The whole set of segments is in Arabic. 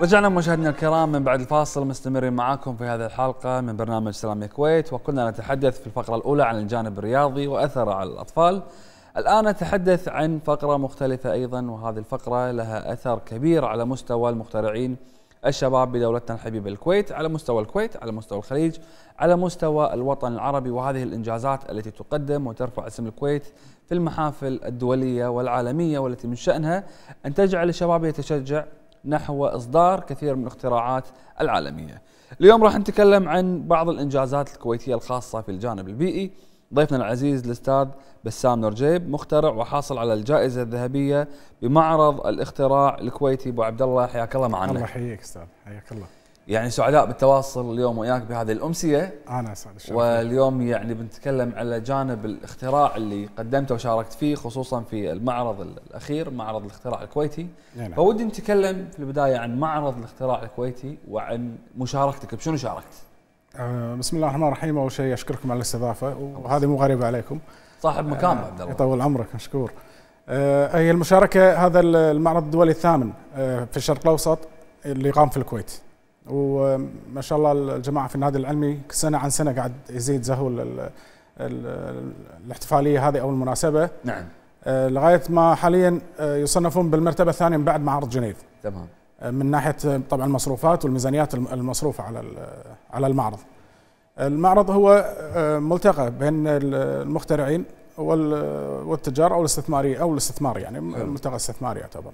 رجعنا مشاهدينا الكرام من بعد الفاصل مستمرين معاكم في هذه الحلقة من برنامج سلام الكويت وكنا نتحدث في الفقرة الأولى عن الجانب الرياضي وأثره على الأطفال الآن نتحدث عن فقرة مختلفة أيضا وهذه الفقرة لها أثر كبير على مستوى المخترعين الشباب بدولتنا الحبيبة الكويت على مستوى الكويت على مستوى الخليج على مستوى الوطن العربي وهذه الإنجازات التي تقدم وترفع اسم الكويت في المحافل الدولية والعالمية والتي من شأنها أن تجعل الشباب يتشجع نحو إصدار كثير من الاختراعات العالمية اليوم راح نتكلم عن بعض الإنجازات الكويتية الخاصة في الجانب البيئي ضيفنا العزيز الأستاذ بسام نرجيب مخترع وحاصل على الجائزة الذهبية بمعرض الاختراع الكويتي أبو عبد الله حياك الله معنا الله يحييك أستاذ حياك الله يعني سعداء بالتواصل اليوم وياك بهذه الامسيه انا اسعد واليوم يعني بنتكلم على جانب الاختراع اللي قدمته وشاركت فيه خصوصا في المعرض الاخير معرض الاختراع الكويتي نعم. فودي نتكلم في البدايه عن معرض الاختراع الكويتي وعن مشاركتك بشنو شاركت؟ أه بسم الله الرحمن الرحيم اول شيء اشكركم على الاستضافه وهذه مو غريبه عليكم صاحب مكان أه عبد الله يطول عمرك مشكور أه هي المشاركه هذا المعرض الدولي الثامن آه، في الشرق الاوسط اللي قام في الكويت وما شاء الله الجماعه في النادي العلمي سنه عن سنه قاعد يزيد زهو الاحتفاليه هذه او المناسبه نعم آه، لغايه ما حاليا آه، يصنفون بالمرتبه الثانيه من بعد معارض جنيف تمام آه، من ناحيه طبعا المصروفات والميزانيات المصروفه على على المعرض المعرض هو ملتقى بين المخترعين والتجار او الاستثماري او الاستثمار يعني ملتقى استثماري يعتبر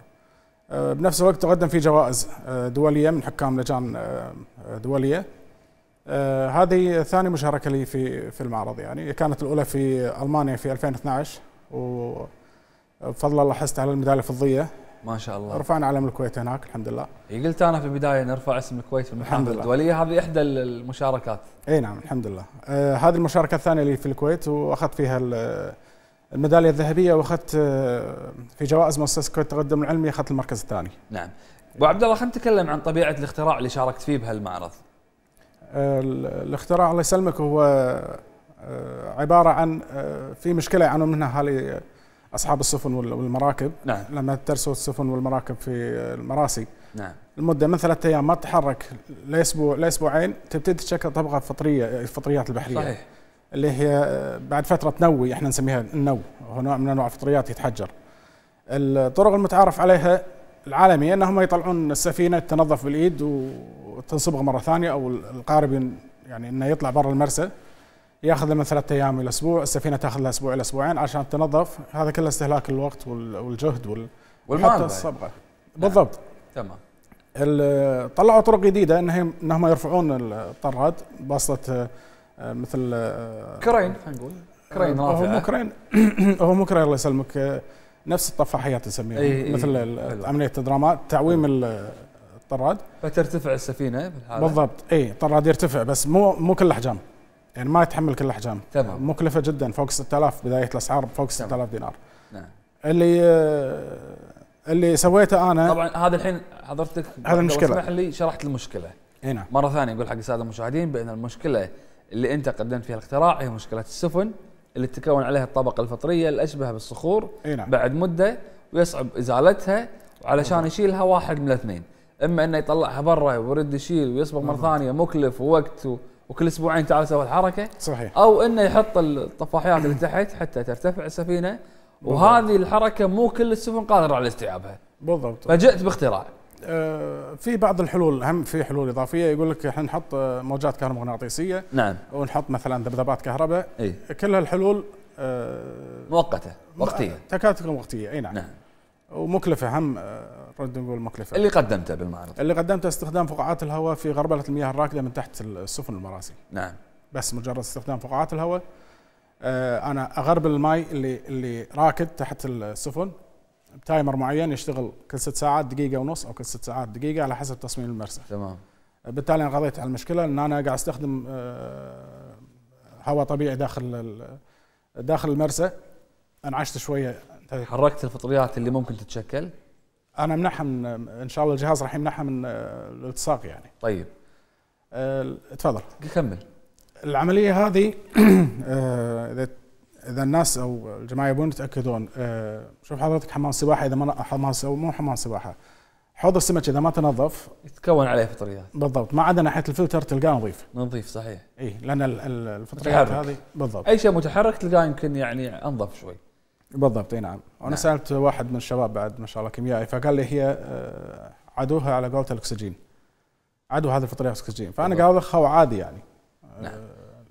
آه، بنفس الوقت تقدم فيه جوائز آه، دوليه من حكام لجان آه، دوليه هذه ثاني مشاركه لي في في المعرض يعني كانت الاولى في المانيا في 2012 وبفضل الله حصلت على الميداليه الفضيه ما شاء الله رفعنا علم الكويت هناك الحمد لله إيه، قلت انا في البدايه نرفع اسم الكويت في المحافل الدوليه هذه احدى المشاركات اي نعم الحمد لله آه هذه المشاركه الثانيه لي في الكويت واخذت فيها الميدالية الذهبية واخذت آه، في جوائز مؤسسة التقدم العلمي اخذت المركز الثاني. نعم. ابو عبد الله خلينا نتكلم عن طبيعة الاختراع اللي شاركت فيه بهالمعرض. آه، الاختراع الله يسلمك هو آه، عبارة عن في مشكلة يعانون منها اهالي اصحاب السفن والمراكب نعم. لما ترسو السفن والمراكب في المراسي نعم. المده من ثلاثة ايام ما تتحرك لاسبوع لاسبوعين تبتدي تشكل طبقه فطريه الفطريات البحريه صحيح اللي هي آه، بعد فتره نووي احنا نسميها النو هو نوع من انواع الفطريات يتحجر الطرق المتعارف عليها العالمية انهم يطلعون السفينه تنظف بالايد وتنصبغ مره ثانيه او القارب يعني انه يطلع برا المرسى ياخذ من ثلاثة ايام الى اسبوع، السفينه تاخذ لها اسبوع الى اسبوعين عشان تنظف، هذا كله استهلاك الوقت والجهد وال والمال الصبغه نعم. بالضبط تمام طلعوا طرق جديده انهم انهم يرفعون الطراد بواسطه آه، آه، مثل آه، كرين خلينا نقول كرين رافع آه، هو مو كرين هو مو كرين الله يسلمك نفس الطفاحيات نسميها أيه, إيه. مثل أيه عمليه الدرامات تعويم الطراد فترتفع السفينه بالحالة. بالضبط اي الطراد يرتفع بس مو مو كل الاحجام يعني ما يتحمل كل الاحجام تمام مكلفه جدا فوق 6000 بدايه الاسعار فوق 6000 دينار نعم اللي اللي سويته انا طبعا هذا الحين حضرتك هذا المشكله اسمح لي شرحت المشكله هنا إيه، نعم. مره ثانيه اقول حق الساده المشاهدين بان المشكله اللي انت قدمت فيها الاختراع هي مشكله السفن اللي تتكون عليها الطبقه الفطريه الاشبه بالصخور نعم. بعد مده ويصعب ازالتها وعلشان يشيلها واحد من الاثنين اما انه يطلعها برا ويرد يشيل ويصبغ مره ثانيه مكلف ووقت و... وكل اسبوعين تعال سوي الحركه صحيح او انه يحط الطفاحيات اللي تحت حتى ترتفع السفينه وهذه الحركه مو كل السفن قادره على استيعابها بالضبط فجئت باختراع آه، في بعض الحلول هم في حلول اضافيه يقول لك احنا نحط آه، موجات كهرومغناطيسيه نعم ونحط مثلا ذبذبات كهرباء اي كل هالحلول آه، مؤقته وقتيه تكاد تكون وقتيه اي نعم, نعم. ومكلفه هم نرد نقول مكلفه اللي قدمته بالمعرض اللي قدمته استخدام فقاعات الهواء في غربله المياه الراكده من تحت السفن والمراسي نعم بس مجرد استخدام فقاعات الهواء انا اغربل الماي اللي اللي راكد تحت السفن تايمر معين يشتغل كل ست ساعات دقيقه ونص او كل ست ساعات دقيقه على حسب تصميم المرسى تمام بالتالي انا قضيت على المشكله ان انا قاعد استخدم آه، هواء طبيعي داخل داخل المرسى انعشت شويه حركت الفطريات اللي ممكن تتشكل انا منحها من ان شاء الله الجهاز راح يمنعها آه، من الالتصاق يعني طيب آه، تفضل كمل العمليه هذه اذا اذا الناس او الجماعه يبون يتاكدون آه، شوف حضرتك حمام سباحه اذا ما حمام سباحه مو حمام سباحه حوض السمك اذا ما تنظف يتكون عليه فطريات بالضبط ما عدا ناحيه الفلتر تلقاه نظيف نظيف صحيح اي لان الفطريات هذه بالضبط اي شيء متحرك تلقاه يمكن يعني انظف شوي بالضبط اي نعم وانا نعم. سالت واحد من الشباب بعد ما شاء الله كيميائي فقال لي هي آه، عدوها على قولة الاكسجين عدو هذه الفطريات الاكسجين فانا قال خو عادي يعني نعم.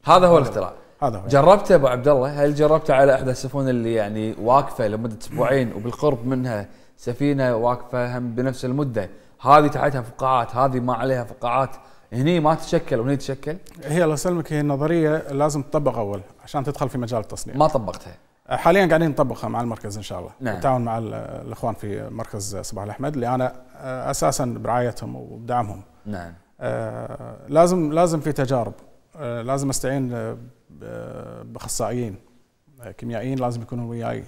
هذا هو آه، الاختراع هذا هو جربته ابو عبد الله هل جربته على احدى السفن اللي يعني واقفه لمده اسبوعين وبالقرب منها سفينه واقفه هم بنفس المده هذه تحتها فقاعات هذه ما عليها فقاعات هني ما تتشكل وهني تتشكل هي الله يسلمك هي النظريه لازم تطبق اول عشان تدخل في مجال التصنيع ما طبقتها حاليا قاعدين نطبقها مع المركز ان شاء الله نعم. بالتعاون مع الاخوان في مركز صباح الاحمد اللي انا اساسا برعايتهم وبدعمهم نعم آه لازم لازم في تجارب آه، لازم استعين آه، باخصائيين آه، كيميائيين لازم يكونوا وياي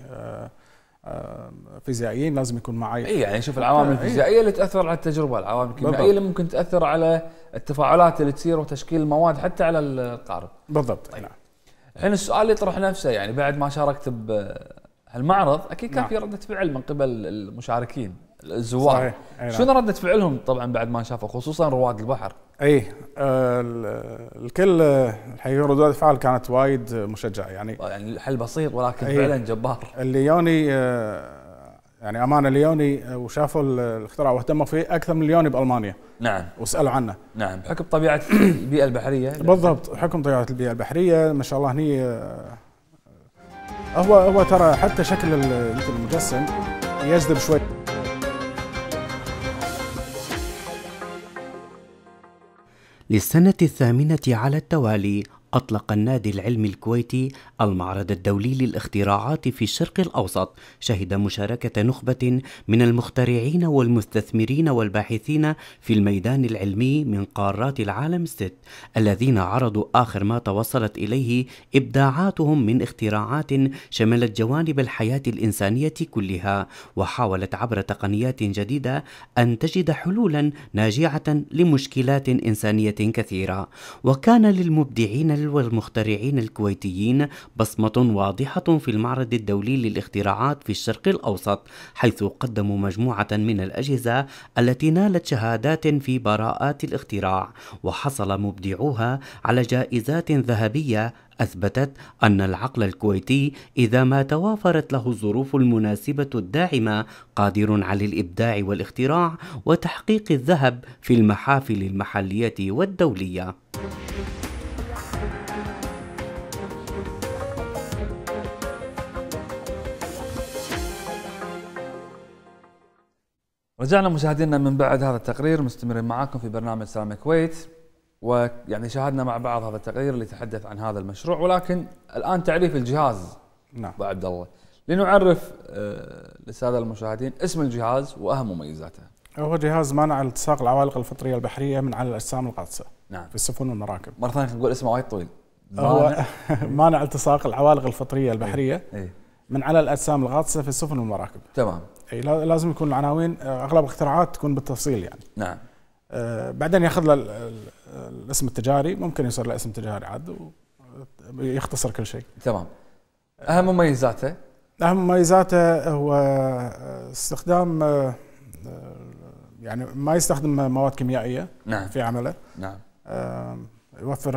فيزيائيين لازم يكون معي اي يعني شوف العوامل إيه. الفيزيائيه اللي تاثر على التجربه، العوامل الكيميائيه اللي ممكن تاثر على التفاعلات اللي تصير وتشكيل المواد حتى على القارب. بالضبط طيب. نعم. الحين السؤال يطرح نفسه يعني بعد ما شاركت بهالمعرض اكيد كان نعم. في رده فعل من قبل المشاركين. الزوار صحيح. نعم. شنو رده فعلهم طبعا بعد ما شافوا خصوصا رواد البحر اي آه الكل الحقيقه ردود الافعال كانت وايد مشجعه يعني طيب، يعني الحل بسيط ولكن إيه. فعلا جبار الليوني آه يعني امانه يوني آه، وشافوا الاختراع واهتموا فيه اكثر من ليوني بالمانيا نعم وسالوا عنه نعم بحكم طبيعه البيئه البحريه بالضبط بحكم طبيعه البيئه البحريه ما شاء الله هني آه، هو هو ترى حتى شكل المجسم يجذب شوي للسنة الثامنة على التوالي أطلق النادي العلمي الكويتي المعرض الدولي للاختراعات في الشرق الأوسط شهد مشاركة نخبة من المخترعين والمستثمرين والباحثين في الميدان العلمي من قارات العالم الست الذين عرضوا آخر ما توصلت إليه إبداعاتهم من اختراعات شملت جوانب الحياة الإنسانية كلها وحاولت عبر تقنيات جديدة أن تجد حلولا ناجعة لمشكلات إنسانية كثيرة وكان للمبدعين والمخترعين الكويتيين بصمة واضحة في المعرض الدولي للاختراعات في الشرق الأوسط حيث قدموا مجموعة من الأجهزة التي نالت شهادات في براءات الاختراع وحصل مبدعوها على جائزات ذهبية أثبتت أن العقل الكويتي إذا ما توافرت له الظروف المناسبة الداعمة قادر على الإبداع والاختراع وتحقيق الذهب في المحافل المحلية والدولية. رجعنا مشاهدينا من بعد هذا التقرير مستمرين معاكم في برنامج سلام الكويت ويعني شاهدنا مع بعض هذا التقرير اللي تحدث عن هذا المشروع ولكن الان تعريف الجهاز نعم ابو عبد الله لنعرف للساده آه، المشاهدين اسم الجهاز واهم مميزاته هو جهاز مانع التصاق العوالق الفطريه البحريه من على الاجسام القادسه نعم في السفن والمراكب مره ثانيه نقول اسمه وايد طويل هو مانع التصاق العوالق الفطريه البحريه إيه؟ أي. من على الاجسام الغاطسه في السفن والمراكب تمام اي لازم يكون العناوين آه، اغلب الاختراعات تكون بالتفصيل يعني نعم آه بعدين ياخذ له الاسم التجاري ممكن يصير له اسم تجاري عاد ويختصر كل شيء تمام اهم مميزاته اهم مميزاته هو آه، استخدام آه، يعني ما يستخدم مواد كيميائيه نعم. في عمله نعم آه يوفر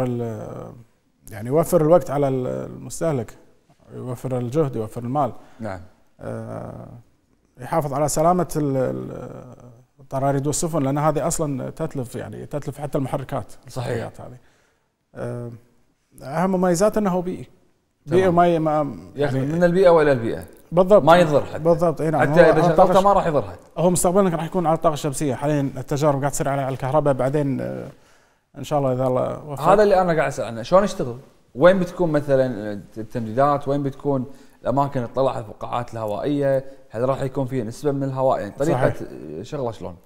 يعني يوفر الوقت على المستهلك يوفر الجهد يوفر المال نعم آه، يحافظ على سلامه الطراريد والسفن لان هذه اصلا تتلف يعني تتلف حتى المحركات صحيح هذه آه، اهم مميزات انه بيئي بيئه ما يعني من البيئه والى البيئه بالضبط ما يضر حتى بالضبط اي نعم حتى اذا شغلته ما راح يضرها هو مستقبلا راح يكون على الطاقه الشمسيه حاليا التجارب قاعد تصير على الكهرباء بعدين آه، ان شاء الله اذا الله وفق هذا اللي انا قاعد اسال عنه شلون يشتغل؟ وين بتكون مثلا التمديدات وين بتكون الاماكن اللي تطلع الفقاعات الهوائيه هل راح يكون في نسبه من الهواء يعني طريقه صحيح. شغله شلون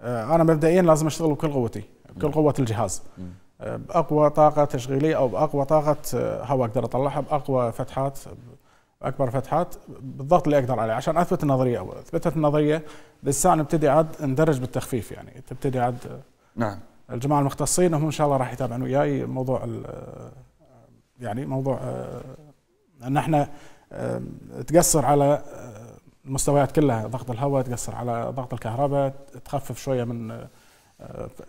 آه، انا مبدئيا لازم اشتغل بكل قوتي بكل قوه الجهاز آه، باقوى طاقه تشغيليه او باقوى طاقه آه، هواء اقدر اطلعها باقوى فتحات اكبر فتحات بالضغط اللي اقدر عليه عشان اثبت النظريه اول اثبتت النظريه لسه نبتدي عاد ندرج بالتخفيف يعني تبتدي عاد نعم الجماعه المختصين هم ان شاء الله راح يتابعون وياي موضوع يعني موضوع آه، ان احنا آه، تقصر على آه، المستويات كلها ضغط الهواء تقصر على ضغط الكهرباء تخفف شويه من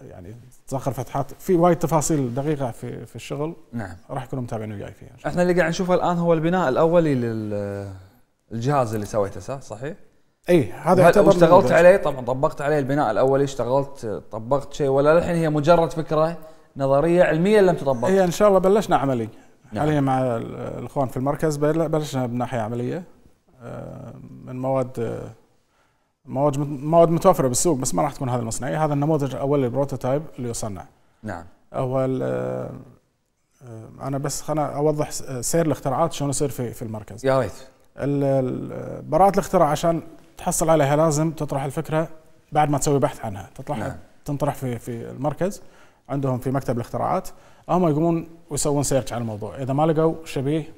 يعني تسخر فتحات في وايد تفاصيل دقيقه في في الشغل نعم راح يكونوا متابعين وياي فيها احنا اللي قاعد نشوفه الان هو البناء الاولي للجهاز اللي سويته صح صحيح؟ اي هذا يعتبر اشتغلت عليه طبعا طبقت عليه البناء الاولي اشتغلت طبقت شيء ولا الحين هي مجرد فكره نظريه علميه لم تطبق؟ هي ان شاء الله بلشنا عملي نعم. حاليا مع الاخوان في المركز بلشنا بناحيه عمليه آه، من مواد مواد مواد متوفره بالسوق بس ما راح تكون هذه المصنعيه هذا النموذج الاول البروتوتايب اللي يصنع نعم هو آه، انا بس خلنا اوضح سير الاختراعات شلون يصير في في المركز يا ريت براءة الاختراع عشان تحصل عليها لازم تطرح الفكره بعد ما تسوي بحث عنها تطرحها نعم. تنطرح في في المركز عندهم في مكتب الاختراعات هم يقومون ويسوون سيرش على الموضوع اذا ما لقوا شبيه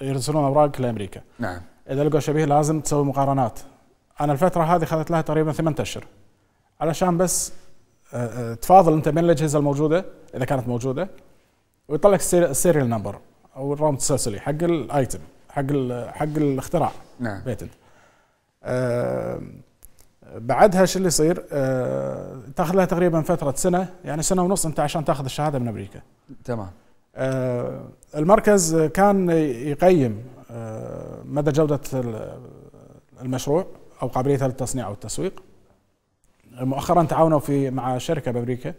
يرسلون اوراق لامريكا نعم اذا لقوا شبيه لازم تسوي مقارنات انا الفتره هذه اخذت لها تقريبا ثمان اشهر علشان بس آه، آه، تفاضل انت بين الاجهزه الموجوده اذا كانت موجوده ويطلع لك السيريال نمبر او الرقم التسلسلي حق الايتم حق حق الاختراع نعم بيتنت بعدها شو اللي يصير؟ آه تاخذ لها تقريبا فتره سنه يعني سنه ونص انت عشان تاخذ الشهاده من امريكا. تمام. آه المركز كان يقيم آه مدى جوده المشروع او قابليته للتصنيع او التسويق. مؤخرا تعاونوا في مع شركه بامريكا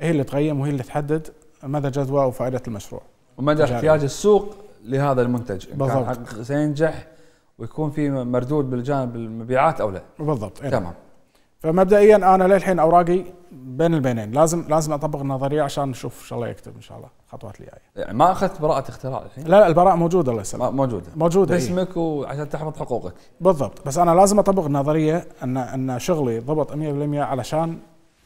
هي اللي تقيم وهي اللي تحدد مدى جدوى وفائده المشروع. ومدى احتياج السوق لهذا المنتج ان بالضبط. كان سينجح ويكون في مردود بالجانب المبيعات او لا بالضبط إيه. تمام فمبدئيا انا للحين اوراقي بين البينين لازم لازم اطبق النظريه عشان نشوف ان شاء الله يكتب ان شاء الله خطوات الجايه يعني ما اخذت براءه اختراع الحين لا لا البراءه موجوده الله يسلمك موجوده موجوده إيه. باسمك إيه؟ وعشان تحفظ حقوقك بالضبط بس انا لازم اطبق النظريه ان ان شغلي ضبط 100% علشان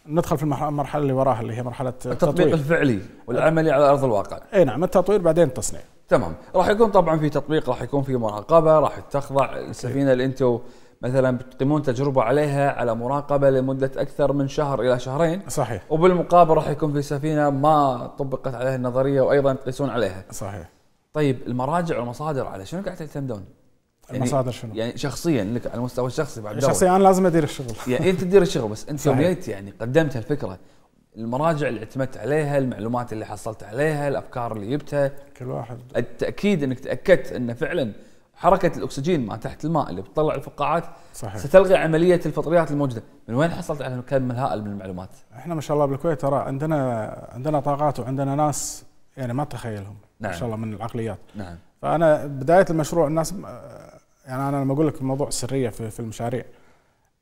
ندخل في المرحله اللي وراها اللي هي مرحله التطبيق التطوير. الفعلي والعملي على ارض الواقع اي نعم التطوير بعدين التصنيع تمام راح يكون طبعا في تطبيق راح يكون في مراقبه راح تخضع السفينه اللي انتم مثلا بتقيمون تجربه عليها على مراقبه لمده اكثر من شهر الى شهرين صحيح وبالمقابل راح يكون في سفينه ما طبقت عليها النظريه وايضا تقيسون عليها صحيح طيب المراجع والمصادر على شنو قاعد تعتمدون؟ يعني المصادر شنو؟ يعني شخصيا لك على المستوى الشخصي بعد شخصيا انا لازم ادير الشغل يعني انت تدير الشغل بس انت يوم جيت يعني قدمت هالفكره المراجع اللي اعتمدت عليها المعلومات اللي حصلت عليها الافكار اللي جبتها كل واحد التاكيد انك تاكدت انه فعلا حركه الاكسجين ما تحت الماء اللي بتطلع الفقاعات صحيح. ستلغي عمليه الفطريات الموجوده من وين حصلت على كم هائل من المعلومات احنا ما شاء الله بالكويت ترى عندنا عندنا طاقات وعندنا ناس يعني ما تخيلهم نعم. ما شاء الله من العقليات نعم فانا بدايه المشروع الناس يعني انا لما اقول لك موضوع سريه في المشاريع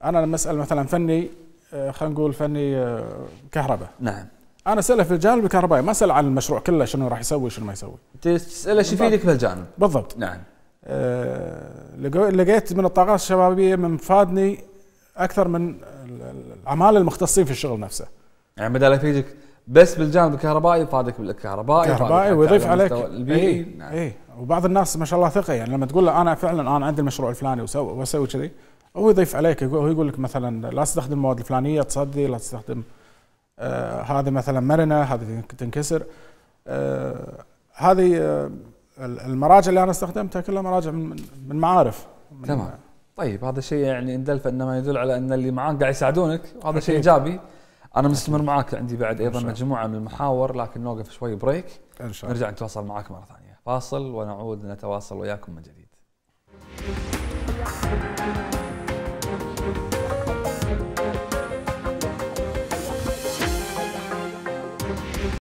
انا لما اسال مثلا فني آه، خلينا نقول فني آه، كهرباء نعم انا اساله في الجانب الكهربائي ما اسال عن المشروع كله شنو راح يسوي شنو ما يسوي تساله شو يفيدك الجانب بالضبط نعم أه لقيت من الطاقات الشبابيه من فادني اكثر من العماله المختصين في الشغل نفسه يعني بدل يفيدك بس بالجانب الكهربائي فادك بالكهربائي كهربائي ويضيف عليك البيئي اي نعم. ايه وبعض الناس ما شاء الله ثقه يعني لما تقول له انا فعلا انا عندي المشروع الفلاني واسوي كذي هو يضيف عليك هو يقول لك مثلا لا تستخدم المواد الفلانيه تصدي لا تستخدم آه هذه مثلا مرنه هذه تنكسر آه هذه آه المراجع اللي انا استخدمتها كلها مراجع من من معارف من تمام طيب هذا شيء يعني ان دل فانما يدل على ان اللي معاك قاعد يساعدونك وهذا شيء ايجابي انا مستمر معاك عندي بعد ايضا مجموعه من المحاور لكن نوقف شوي بريك ان شاء الله نرجع نتواصل معاك مره ثانيه فاصل ونعود نتواصل وياكم من جديد